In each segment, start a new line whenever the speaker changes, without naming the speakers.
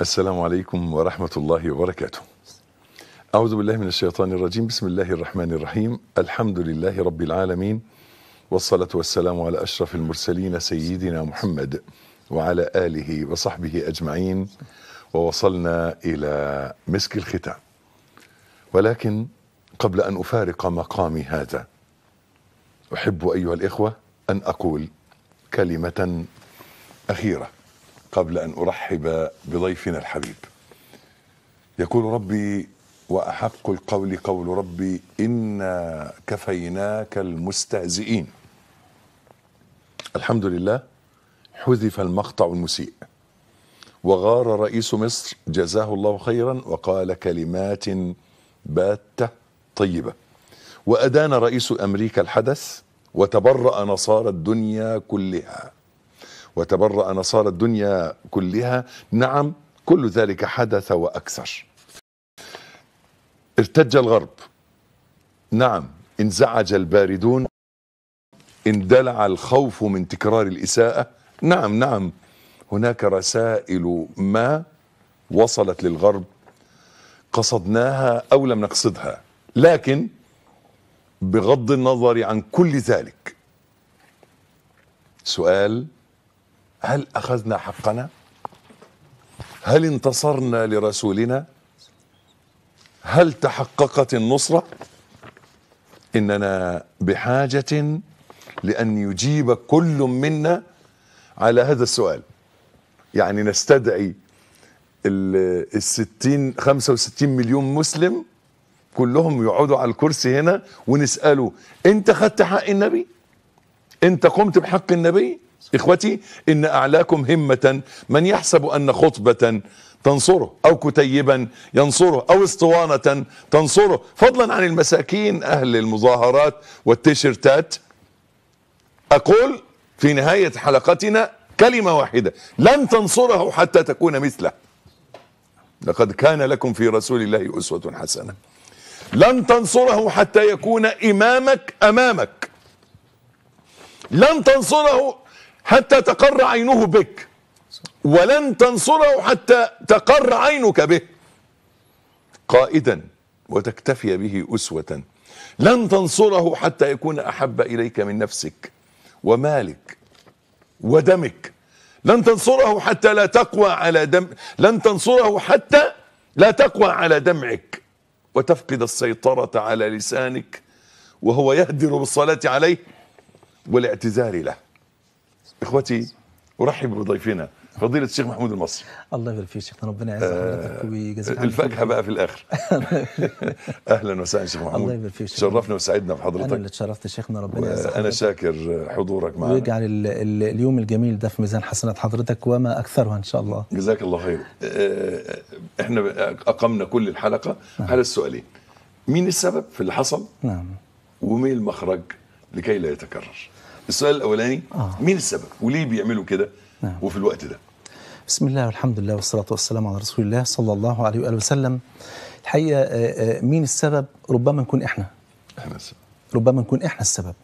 السلام عليكم ورحمة الله وبركاته. أعوذ بالله من الشيطان الرجيم، بسم الله الرحمن الرحيم، الحمد لله رب العالمين والصلاة والسلام على أشرف المرسلين سيدنا محمد وعلى آله وصحبه أجمعين ووصلنا إلى مسك الختام. ولكن قبل أن أفارق مقامي هذا أحب أيها الإخوة أن أقول كلمة أخيرة قبل أن أرحب بضيفنا الحبيب يقول ربي وأحق القول قول ربي إنا كفيناك المستهزئين الحمد لله حذف المقطع المسيء وغار رئيس مصر جزاه الله خيرا وقال كلمات باتة طيبة وأدان رئيس أمريكا الحدث وتبرأ نصارى الدنيا كلها وتبرأ نصارى الدنيا كلها نعم كل ذلك حدث وأكثر ارتج الغرب نعم انزعج الباردون اندلع الخوف من تكرار الإساءة نعم نعم هناك رسائل ما وصلت للغرب قصدناها أو لم نقصدها لكن بغض النظر عن كل ذلك سؤال هل اخذنا حقنا هل انتصرنا لرسولنا هل تحققت النصره اننا بحاجه لان يجيب كل منا على هذا السؤال يعني نستدعي الستين خمسة وستين مليون مسلم كلهم يقعدوا على الكرسي هنا ونسأله انت خدت حق النبي انت قمت بحق النبي إخوتي إن أعلاكم همة من يحسب أن خطبة تنصره أو كتيبا ينصره أو اسطوانة تنصره فضلا عن المساكين أهل المظاهرات والتيشيرتات أقول في نهاية حلقتنا كلمة واحدة لن تنصره حتى تكون مثله لقد كان لكم في رسول الله أسوة حسنة لن تنصره حتى يكون إمامك أمامك لن تنصره حتى تقر عينه بك ولن تنصره حتى تقر عينك به قائدا وتكتفي به أسوة لن تنصره حتى يكون أحب إليك من نفسك ومالك ودمك لن تنصره حتى لا تقوى على دم لن تنصره حتى لا تقوى على دمعك وتفقد السيطرة على لسانك وهو يهدر بالصلاة عليه والاعتذار له اخوتي ارحب بضيفنا فضيلة الشيخ محمود المصري
الله يبارك فيك شيخنا ربنا يعز حضرتك ويجزاك الفاكهة
بقى في الآخر أهلا وسهلا شيخ محمود الله يبارك فيك شرفنا وسعدنا بحضرتك أنا اللي
تشرفت شيخنا ربنا يعزك أنا
شاكر حضورك معنا ويجعل
الـ الـ اليوم الجميل ده في ميزان حسنات حضرتك وما أكثرها إن شاء الله
جزاك الله خير آه، آه، إحنا أقمنا كل الحلقة نعم. على السؤالين مين السبب في اللي حصل نعم ومين المخرج لكي لا يتكرر السؤال الاولاني آه. مين السبب وليه بيعملوا كده نعم. وفي الوقت ده
بسم الله والحمد لله والصلاة والسلام على رسول الله صلى الله عليه وآله وسلم الحقيقة آه، آه، مين السبب ربما نكون إحنا إحنا السبب ربما نكون إحنا السبب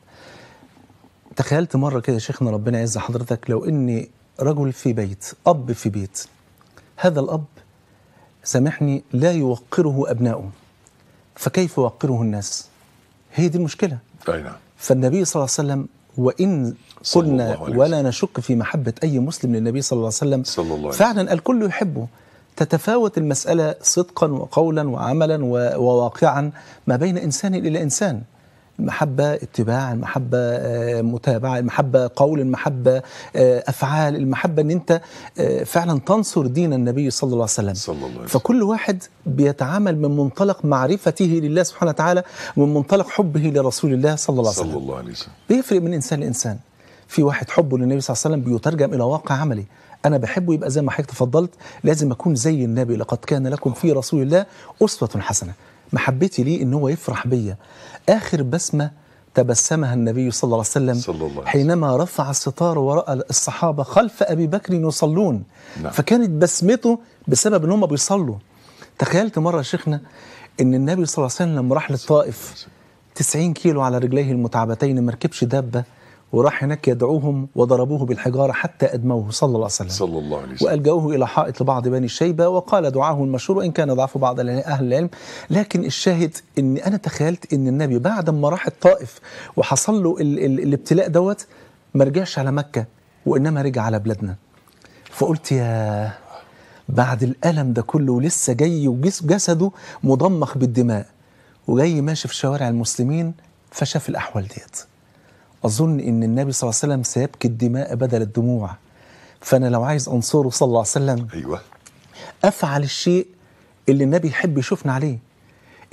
تخيلت مرة كده شيخنا ربنا يعز حضرتك لو إني رجل في بيت أب في بيت هذا الأب سامحني لا يوقره أبناؤه فكيف يوقره الناس هي دي المشكلة أي نعم فالنبي صلى الله عليه وسلم وإن قلنا ولا نشك في محبة أي مسلم للنبي صلى الله عليه وسلم صلى الله عليه فعلا الكل يحبه تتفاوت المسألة صدقا وقولا وعملا وواقعا ما بين إنسان إلى إنسان المحبة اتباع المحبة آه، متابعة المحبة قول المحبة آه، أفعال المحبة أن أنت آه، فعلا تنصر دين النبي صلى الله عليه وسلم صلى الله عليه وسلم. فكل واحد بيتعامل من منطلق معرفته لله سبحانه وتعالى ومن منطلق حبه لرسول الله صلى الله عليه وسلم,
صلى الله عليه وسلم.
بيفرق من إنسان لإنسان في واحد حبه للنبي صلى الله عليه وسلم بيترجم إلى واقع عملي انا بحبه يبقى زي ما حضرتك تفضلت لازم اكون زي النبي لقد كان لكم في رسول الله اسوه حسنه محبتي ليه ان هو يفرح بيا آخر بسمة تبسمها النبي صلى الله عليه وسلم صلى الله عليه وسلم. حينما رفع الستار ورأى الصحابة خلف أبي بكر يصلون نعم. فكانت بسمته بسبب أنهم بيصلوا تخيلت مرة شيخنا أن النبي صلى الله عليه وسلم راح للطائف 90 كيلو على رجليه المتعبتين ما ركبش دابة وراح هناك يدعوهم وضربوه بالحجارة حتى أدموه صلى الله عليه وسلم صلى الله عليه وسلم وألجأوه إلى حائط لبعض بني شيبة وقال دعاه المشهور وإن كان ضعف بعض أهل العلم لكن الشاهد أن أنا تخيلت أن النبي بعد ما راح الطائف وحصل له ال ال الابتلاء دوت ما رجعش على مكة وإنما رجع على بلادنا فقلت يا بعد الألم ده كله ولسه جاي وجسده مضمخ بالدماء وجاي ماشي في شوارع المسلمين فشاف الأحوال ديت أظن إن النبي صلى الله عليه وسلم سيبكي الدماء بدل الدموع فأنا لو عايز أنصره صلى الله عليه وسلم أيوة أفعل الشيء اللي النبي يحب يشوفنا عليه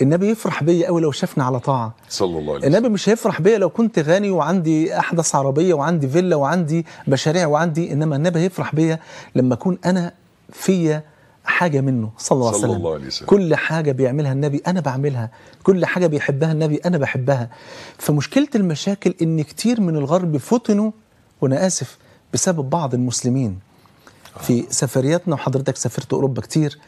النبي يفرح بيا قوي لو شافنا على طاعه
صلى الله عليه وسلم
النبي مش هيفرح بيا لو كنت غني وعندي احدث عربيه وعندي فيلا وعندي مشاريع وعندي انما النبي هيفرح بيا لما اكون انا فيا حاجة منه صلى الله, صلى الله عليه وسلم كل حاجة بيعملها النبي أنا بعملها كل حاجة بيحبها النبي أنا بحبها فمشكلة المشاكل إن كتير من الغرب فتنوا وأنا آسف بسبب بعض المسلمين في سفرياتنا وحضرتك سافرت أوروبا كتير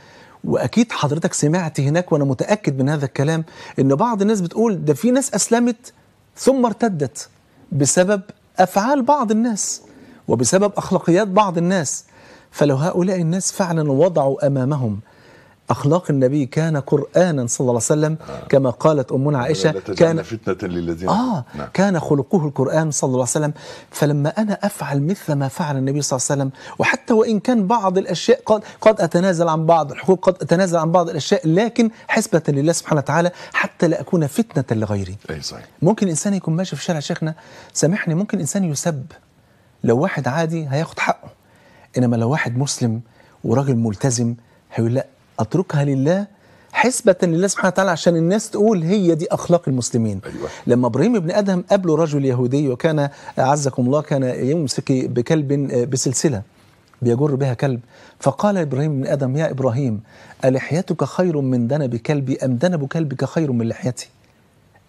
واكيد حضرتك سمعت هناك وانا متاكد من هذا الكلام ان بعض الناس بتقول ده في ناس اسلمت ثم ارتدت بسبب افعال بعض الناس وبسبب اخلاقيات بعض الناس فلو هؤلاء الناس فعلا وضعوا أمامهم أخلاق النبي كان قرآنا صلى الله عليه وسلم آه. كما قالت أمنا عائشة كان
فتنة للذين آه نعم.
كان خلقه القرآن صلى الله عليه وسلم فلما أنا أفعل مثل ما فعل النبي صلى الله عليه وسلم وحتى وإن كان بعض الأشياء قد قد أتنازل عن بعض الحقوق قد أتنازل عن بعض الأشياء لكن حسبة لله سبحانه وتعالى حتى لا أكون فتنة لغيري أي صحيح. ممكن إنسان يكون ماشي في شارع شيخنا سامحني ممكن إنسان يسب لو واحد عادي هياخد حقه انما لو واحد مسلم وراجل ملتزم هيقول لا اتركها لله حسبة لله سبحانه وتعالى عشان الناس تقول هي دي أخلاق المسلمين أيوة. لما إبراهيم ابن أدهم قابله رجل يهودي وكان اعزكم الله كان يمسك بكلب آه، بسلسلة بيجر بها كلب فقال إبراهيم ابن أدم يا إبراهيم ألحيتك خير من دنب كلبي أم دنب كلبك خير من لحيتي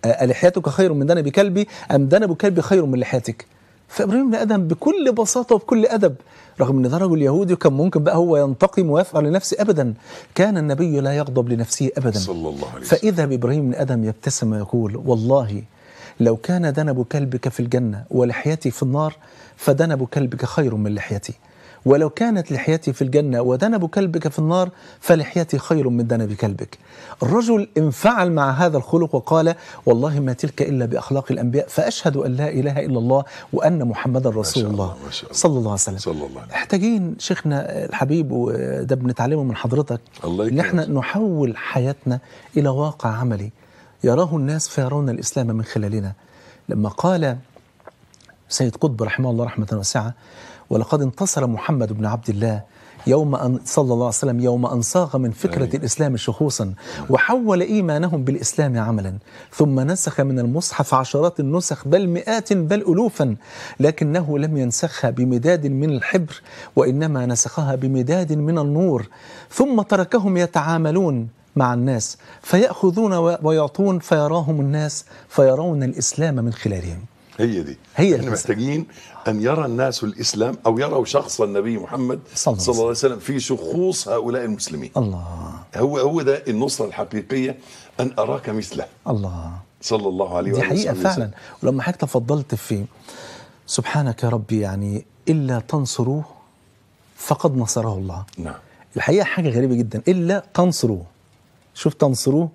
آه، ألحيتك خير من دنب كلبي أم دنب كلبي خير من لحيتك فابراهيم بن ادم بكل بساطه وبكل ادب رغم ان ده رجل يهودي كان ممكن بقى هو ينتقم ويفعل لنفسه ابدا كان النبي لا يغضب لنفسه ابدا صلى الله عليه وسلم فاذا بابراهيم بن ادم يبتسم ويقول والله لو كان دنب كلبك في الجنه ولحيتي في النار فدنب كلبك خير من لحيتي ولو كانت لحيتي في الجنة ودنب كلبك في النار فلحيتي خير من دنب كلبك الرجل انفعل مع هذا الخلق وقال والله ما تلك إلا بأخلاق الأنبياء فأشهد أن لا إله إلا الله وأن محمدا رسول الله, الله صلى الله عليه وسلم صلى الله احتاجين شيخنا الحبيب وده بنتعلمه من حضرتك الله ان احنا نحول حياتنا إلى واقع عملي يراه الناس فيرون الإسلام من خلالنا لما قال سيد قطب رحمه الله رحمة واسعة ولقد انتصر محمد بن عبد الله يوم أن صلى الله عليه وسلم يوم أن صاغ من فكرة أيه. الإسلام شخوصا وحول إيمانهم بالإسلام عملا ثم نسخ من المصحف عشرات النسخ بل مئات بل ألوفا لكنه لم ينسخها بمداد من الحبر وإنما نسخها بمداد من النور ثم تركهم يتعاملون مع الناس فيأخذون ويعطون فيراهم الناس فيرون الإسلام من خلالهم
هي دي هي احنا محتاجين ان يرى الناس الاسلام او يروا شخص النبي محمد صلى, صلى الله عليه وسلم في شخوص هؤلاء المسلمين الله هو هو ده النصره الحقيقيه ان اراك مثله الله صلى الله عليه وسلم دي حقيقه وسلم. فعلا
ولما حضرتك تفضلت في سبحانك يا ربي يعني الا تنصروه فقد نصره الله نعم الحقيقه حاجه غريبه جدا الا تنصروه شوف تنصروه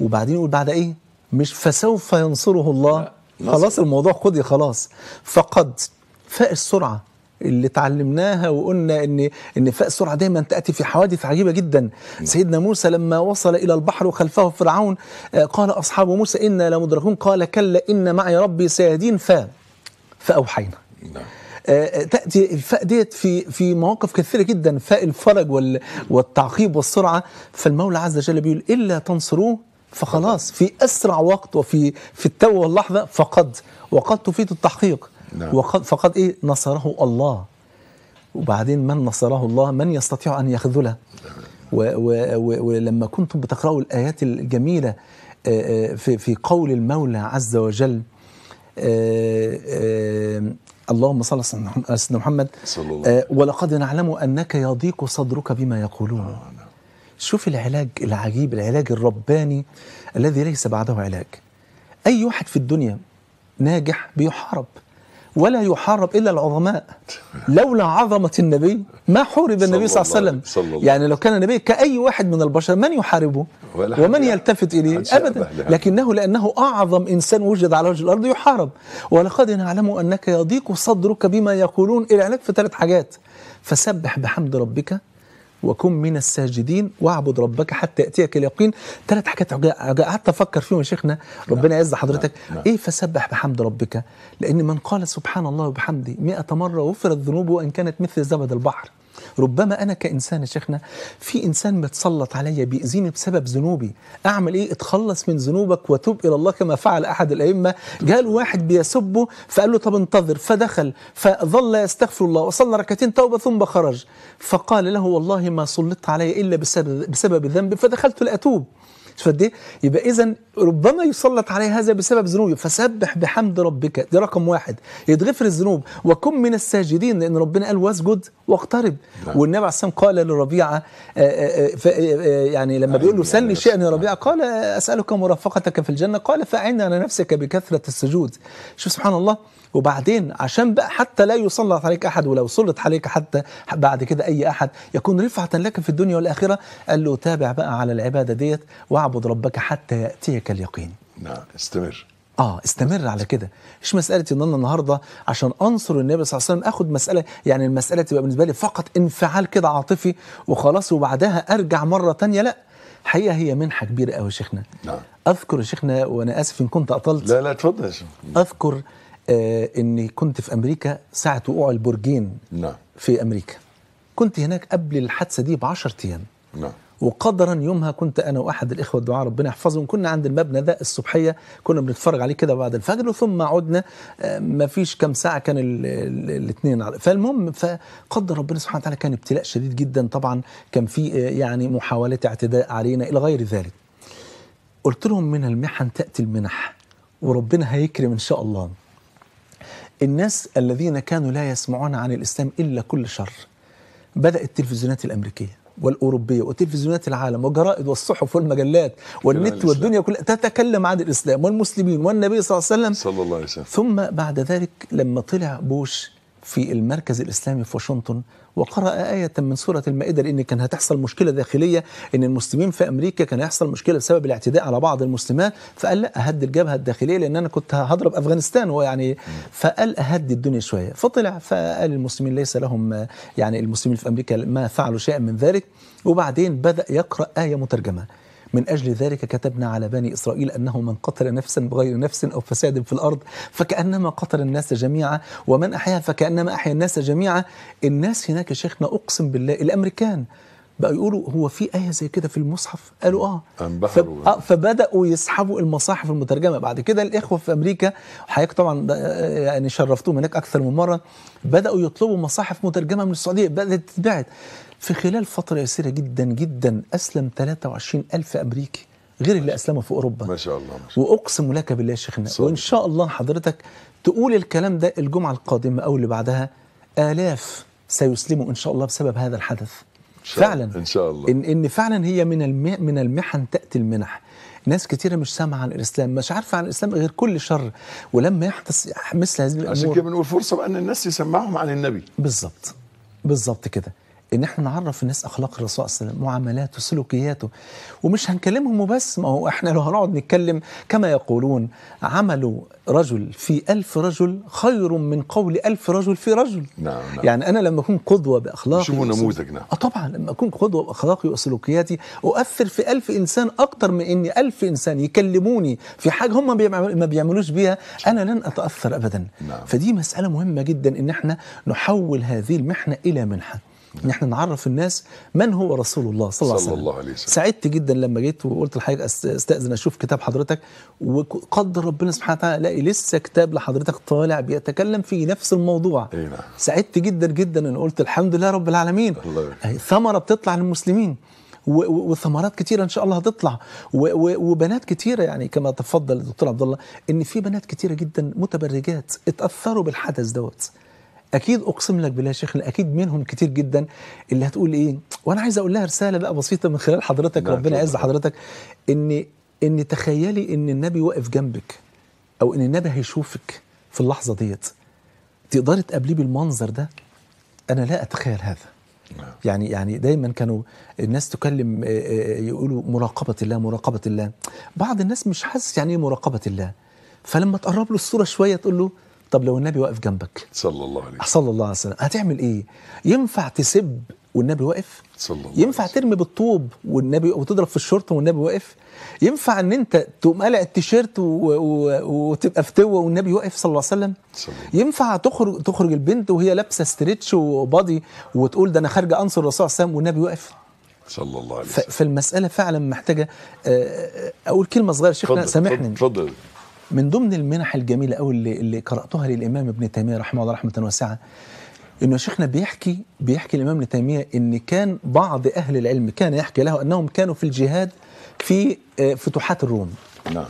وبعدين يقول بعد ايه مش فسوف ينصره الله لا. خلاص الموضوع قضي خلاص فقد فاء السرعه اللي اتعلمناها وقلنا ان ان فاء السرعه دايما تاتي في حوادث عجيبه جدا نعم. سيدنا موسى لما وصل الى البحر وخلفه فرعون آه، قال اصحاب موسى انا لمدركون قال كلا ان معي ربي سيهدين ف فاوحينا نعم آه، آه، تاتي الفاء ديت في في مواقف كثيره جدا فاء الفرج والتعقيب والسرعه فالمولى عز وجل بيقول الا تنصروه فخلاص في اسرع وقت وفي في التو واللحظه فقد وقد تفيد التحقيق نعم. وقد فقد ايه نصره الله وبعدين من نصره الله من يستطيع ان يخذله ولما كنتم بتقرأوا الآيات الجميلة آه، آه، في في قول المولى عز وجل آه، اللهم صل على سيدنا محمد صلى الله ولقد نعلم أنك يضيق صدرك بما يقولون نعم. شوف العلاج العجيب العلاج الرباني الذي ليس بعده علاج أي واحد في الدنيا ناجح بيحارب ولا يحارب إلا العظماء لولا عظمة النبي ما حورب النبي صلى الله عليه وسلم يعني لو كان النبي كأي واحد من البشر من يحاربه ومن يلتفت إليه أبدا لكنه لأنه أعظم إنسان وجد على وجه الأرض يحارب ولقد نعلم أنك يضيق صدرك بما يقولون العلاج في ثلاث حاجات فسبح بحمد ربك وكن من الساجدين واعبد ربك حتى ياتيك اليقين ثلاث حاجات قعدت افكر فيهم يا شيخنا ربنا يعز حضرتك لا نعم، لا نعم. ايه فسبح بحمد ربك لان من قال سبحان الله وبحمده 100 مره غفرت ذنوبه وان كانت مثل زبد البحر ربما انا كانسان يا شيخنا في انسان متسلط عليا بيأذيني بسبب ذنوبي اعمل ايه اتخلص من ذنوبك وتوب الى الله كما فعل احد الائمه جاء له واحد بيسبه فقال له طب انتظر فدخل فظل يستغفر الله وصلى ركعتين توبه ثم خرج فقال له والله ما سلطت علي الا بسبب بسبب الذنب فدخلت لاتوب قد ايه؟ يبقى اذا ربما يسلط عليه هذا بسبب ذنوبه فسبح بحمد ربك دي رقم واحد يتغفر الذنوب وكن من الساجدين لان ربنا قال واسجد واقترب نعم. والنبي عليه الصلاه والسلام قال لربيعه آه، آه، آه، يعني لما بيقول له سلني شيئا يا ربيعه قال اسالك مرافقتك في الجنه قال فاعن على نفسك بكثره السجود شوف سبحان الله وبعدين عشان بقى حتى لا يسلط عليك أحد ولو سلط عليك حتى بعد كده أي أحد يكون رفعة لك في الدنيا والآخرة قال له تابع بقى على العبادة ديت واعبد ربك حتى يأتيك اليقين نعم استمر اه استمر على كده مش مساله ان انا النهارده عشان انصر النبي صلى الله عليه وسلم اخد مساله يعني المساله تبقى بالنسبه لي فقط انفعال كده عاطفي وخلاص وبعدها ارجع مره تانية لا حقيقه هي منحه كبيره قوي يا شيخنا نعم. اذكر يا شيخنا وانا اسف ان كنت اطلت لا لا اتفضل اذكر آه، اني كنت في امريكا ساعه وقوع البرجين نعم في امريكا كنت هناك قبل الحادثه دي ب 10 ايام نعم وقدرا يومها كنت انا واحد الاخوه الدعاء ربنا يحفظهم كنا عند المبنى ده الصبحيه كنا بنتفرج عليه كده بعد الفجر وثم عدنا آه، ما فيش كم ساعه كان الاثنين فالمهم فقدر ربنا سبحانه وتعالى كان ابتلاء شديد جدا طبعا كان في آه، يعني محاولات اعتداء علينا الى غير ذلك قلت لهم من المحن تاتي المنح وربنا هيكرم ان شاء الله الناس الذين كانوا لا يسمعون عن الإسلام إلا كل شر بدأت التلفزيونات الأمريكية والأوروبية وتلفزيونات العالم والجرائد والصحف والمجلات والنت والدنيا كلها تتكلم عن الإسلام والمسلمين والنبي صلى الله عليه وسلم صلى الله عليه وسلم ثم بعد ذلك لما طلع بوش في المركز الإسلامي في واشنطن وقرأ آية من سورة المائدة لأن كان هتحصل مشكلة داخلية إن المسلمين في أمريكا كان هيحصل مشكلة بسبب الاعتداء على بعض المسلمات فقال لا أهدي الجبهة الداخلية لأن أنا كنت هضرب أفغانستان ويعني فقال أهدي الدنيا شوية فطلع فقال المسلمين ليس لهم يعني المسلمين في أمريكا ما فعلوا شيئا من ذلك وبعدين بدأ يقرأ آية مترجمة من أجل ذلك كتبنا على بني إسرائيل أنه من قتل نفسا بغير نفس أو فساد في الأرض فكأنما قتل الناس جميعا ومن أحيا فكأنما أحيا الناس جميعا الناس هناك شيخنا أقسم بالله الأمريكان بقى يقولوا هو في آية زي كده في المصحف قالوا آه آه فبدأوا يسحبوا المصاحف المترجمة بعد كده الإخوة في أمريكا حضرتك طبعا يعني شرفتهم هناك أكثر من مرة بدأوا يطلبوا مصاحف مترجمة من السعودية بدأت تتبعت في خلال فترة يسيرة جدا جدا أسلم 23 ألف أمريكي غير اللي أسلموا في أوروبا ما شاء الله ما شاء الله. وأقسم لك بالله يا شيخنا وإن شاء الله حضرتك تقول الكلام ده الجمعة القادمة أو اللي بعدها آلاف سيسلموا إن شاء الله بسبب هذا الحدث فعلا ان شاء الله ان ان فعلا هي من من المحن تاتي المنح ناس كثيره مش سامعه عن الاسلام مش عارفه عن الاسلام غير كل شر ولما يحدث مثل هذه الامور عشان كده بنقول فرصه بقى ان الناس يسمعهم عن النبي بالظبط بالظبط كده ان احنا نعرف الناس اخلاق الرسول صلى الله عليه وسلم معاملاته سلوكياته ومش هنكلمهم وبس ما هو احنا لو هنقعد نتكلم كما يقولون عمل رجل في ألف رجل خير من قول ألف رجل في رجل نعم, نعم. يعني أنا لما أكون قدوة بأخلاقي شوفوا نموذج نعم أه طبعا لما أكون قدوة بأخلاقي وسلوكياتي أؤثر في ألف إنسان أكتر من إن ألف إنسان يكلموني في حاجة هم ما بيعملوش بيها أنا لن أتأثر أبدا نعم. فدي مسألة مهمة جدا إن احنا نحول هذه المحنة إلى منحة ان احنا نعرف الناس من هو رسول الله صلى, صلى الله عليه وسلم سعدت جدا لما جيت وقلت لحضرتك استاذن اشوف كتاب حضرتك وقدر ربنا سبحانه وتعالى الاقي لسه كتاب لحضرتك طالع بيتكلم في نفس الموضوع إيه سعدت جدا جدا ان قلت الحمد لله رب العالمين الله. ثمره بتطلع للمسلمين وثمرات كتيره ان شاء الله هتطلع وبنات كتيره يعني كما تفضل الدكتور عبد الله ان في بنات كتيره جدا متبرجات اتاثروا بالحدث دوت اكيد اقسم لك بالله شيخنا اكيد منهم كتير جدا اللي هتقول ايه وانا عايز اقول لها رساله بقى بسيطه من خلال حضرتك ربنا يعز حضرتك ان ان تخيلي ان النبي واقف جنبك او ان النبي هيشوفك في اللحظه ديت تقدري تقابليه بالمنظر ده انا لا اتخيل هذا نعم. يعني يعني دايما كانوا الناس تكلم آه، آه، آه، يقولوا مراقبه الله مراقبه الله بعض الناس مش حاسس يعني ايه مراقبه الله فلما تقرب له الصوره شويه تقول له طب لو النبي واقف جنبك صلى الله عليه صلى الله عليه وسلم هتعمل ايه ينفع تسب والنبي واقف صلى الله ينفع عليه. ترمي بالطوب والنبي وتضرب في الشرطه والنبي واقف ينفع ان انت تقوم قلع التيشيرت وتبقى فتوه والنبي واقف صلى الله عليه وسلم صلى الله. ينفع تخرج تخرج البنت وهي لابسه ستريتش وبادي وتقول ده انا خارجه انصر الرسول صلى الله عليه وسلم والنبي واقف صلى الله عليه وسلم فالمساله فعلا محتاجه آه، آه، اقول كلمه صغيره شيخنا سامحني اتفضل من ضمن المنح الجميله قوي اللي, اللي قراتها للامام ابن تيميه رحمه الله رحمه واسعه انه شيخنا بيحكي بيحكي الامام ابن تيميه ان كان بعض اهل العلم كان يحكي له انهم كانوا في الجهاد في آه، فتوحات الروم نعم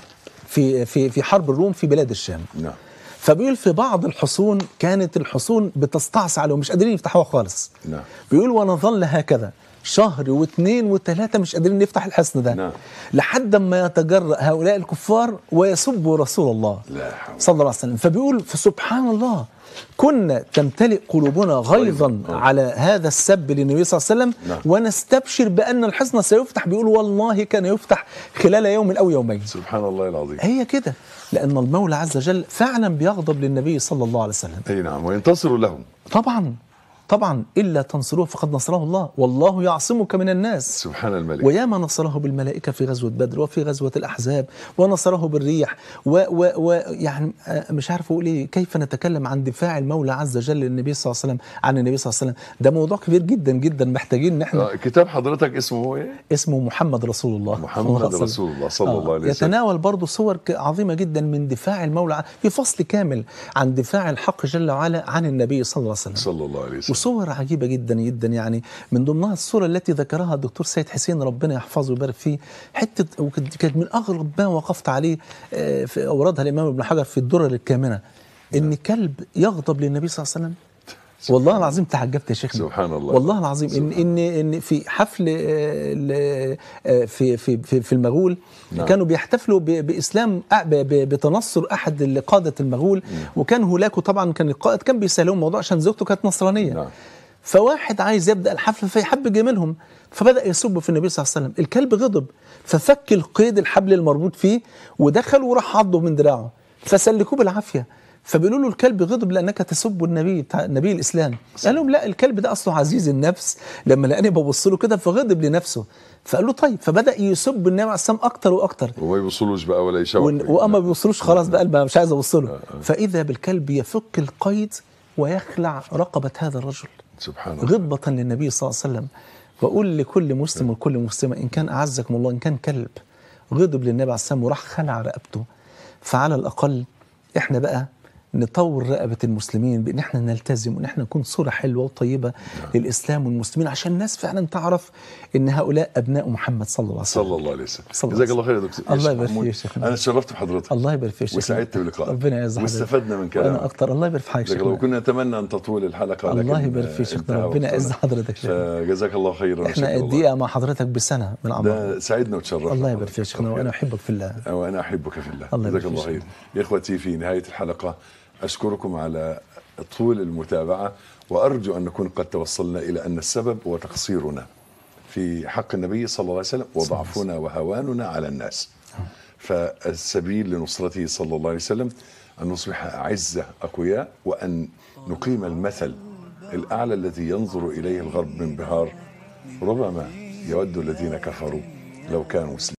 في في في حرب الروم في بلاد الشام نعم فبيقول في بعض الحصون كانت الحصون بتستعصي عليهم مش قادرين يفتحوها خالص نعم بيقول ونظل هكذا شهر واثنين وثلاثة مش قادرين نفتح الحصن ده نعم. لحد ما يتجرأ هؤلاء الكفار ويسبوا رسول الله لا حول. صلى الله عليه وسلم فبيقول فسبحان الله كنا تمتلئ قلوبنا غيظا طيب. نعم. على هذا السب للنبي صلى الله عليه وسلم نعم. ونستبشر بأن الحصن سيفتح بيقول والله كان يفتح خلال يوم أو يومين سبحان الله العظيم هي كده لأن المولى عز وجل فعلا بيغضب للنبي صلى الله عليه وسلم أي نعم وينتصر له طبعا طبعا إلا تنصروه فقد نصره الله والله يعصمك من الناس سبحان الملك وياما نصره بالملائكة في غزوة بدر وفي غزوة الأحزاب ونصره بالريح ويعني آه، مش عارف أقول إيه كيف نتكلم عن دفاع المولى عز وجل للنبي صلى الله عليه وسلم عن النبي صلى الله عليه وسلم ده موضوع كبير جدا جدا محتاجين إن احنا آه، كتاب حضرتك اسمه إيه؟ اسمه محمد رسول الله محمد رسول
الله صلى الله آه، عليه وسلم يتناول
برضه صور عظيمة جدا من دفاع المولى في فصل كامل عن دفاع الحق جل وعلا عن النبي صلى الله عليه وسلم صلى الله عليه وسلم وصور عجيبه جدا جدا يعني من ضمنها الصوره التي ذكرها الدكتور سيد حسين ربنا يحفظه ويبارك فيه حته وكانت من اغرب ما وقفت عليه آه، اوردها الامام ابن حجر في الدره الكامنه ان كلب يغضب للنبي صلى الله عليه وسلم والله العظيم تعجبت يا شيخنا سبحان الله والله العظيم ان ان ان في حفل آه، آه، في في في, في المغول نعم. كانوا بيحتفلوا باسلام آه، بتنصر احد قاده المغول نعم. وكان هولاكو طبعا كان القائد كان بيسالهم الموضوع عشان زوجته كانت نصرانيه نعم. فواحد عايز يبدا الحفل فيحب جميلهم فبدا يسب في النبي صلى الله عليه وسلم الكلب غضب ففك القيد الحبل المربوط فيه ودخل وراح عضه من دراعه فسلكوه بالعافيه فبيقولوا له الكلب غضب لانك تسب النبي نبي الاسلام قال لهم لا الكلب ده اصله عزيز النفس لما لقاني ببص له كده فغضب لنفسه فقال له طيب فبدا يسب النبي عليه الصلاه اكتر واكتر وما يبصلوش بقى ولا يشاور واما ما بيبصلوش خلاص بقى قال مش عايز ابص له آه، آه. فاذا بالكلب يفك القيد ويخلع رقبه هذا الرجل سبحان الله غضبه للنبي صلى الله عليه وسلم بقول لكل مسلم آه. وكل مسلمه ان كان اعزكم الله ان كان كلب غضب للنبي عليه الصلاه والسلام وراح خلع رقبته فعلى الاقل احنا بقى نطور رقبة المسلمين بإن إحنا نلتزم وإن إحنا نكون صورة حلوة وطيبة نعم. للإسلام والمسلمين عشان الناس فعلا تعرف إن هؤلاء أبناء محمد صلى الله عليه وسلم
صلى الله عليه وسلم جزاك الله خير يا دكتور الله يبارك فيك يا شيخنا أنا تشرفت بحضرتك الله يبارك فيك وسعدت بلقائك ربنا يعزك واستفدنا من كلامك أنا
أكثر الله يبارك فيك شيخنا وكنا
نتمنى أن تطول الحلقة الله يبارك فيك شيخنا ربنا يعز حضرتك شيخنا جزاك الله خيرا إحنا
الدقيقة مع حضرتك بسنة من عمرنا
ده سعدنا وتشرفنا
الله يبارك فيك شيخنا وأنا أحبك في الله
وأنا أحبك في الله جزاك الله خير يا إخوتي في نهاية الحلقة أشكركم على طول المتابعة وأرجو أن نكون قد توصلنا إلى أن السبب هو تقصيرنا في حق النبي صلى الله عليه وسلم وضعفنا وهواننا على الناس فالسبيل لنصرته صلى الله عليه وسلم أن نصبح أعزة أقوياء وأن نقيم المثل الأعلى الذي ينظر إليه الغرب من بهار ربما يود الذين كفروا لو كانوا مسلمين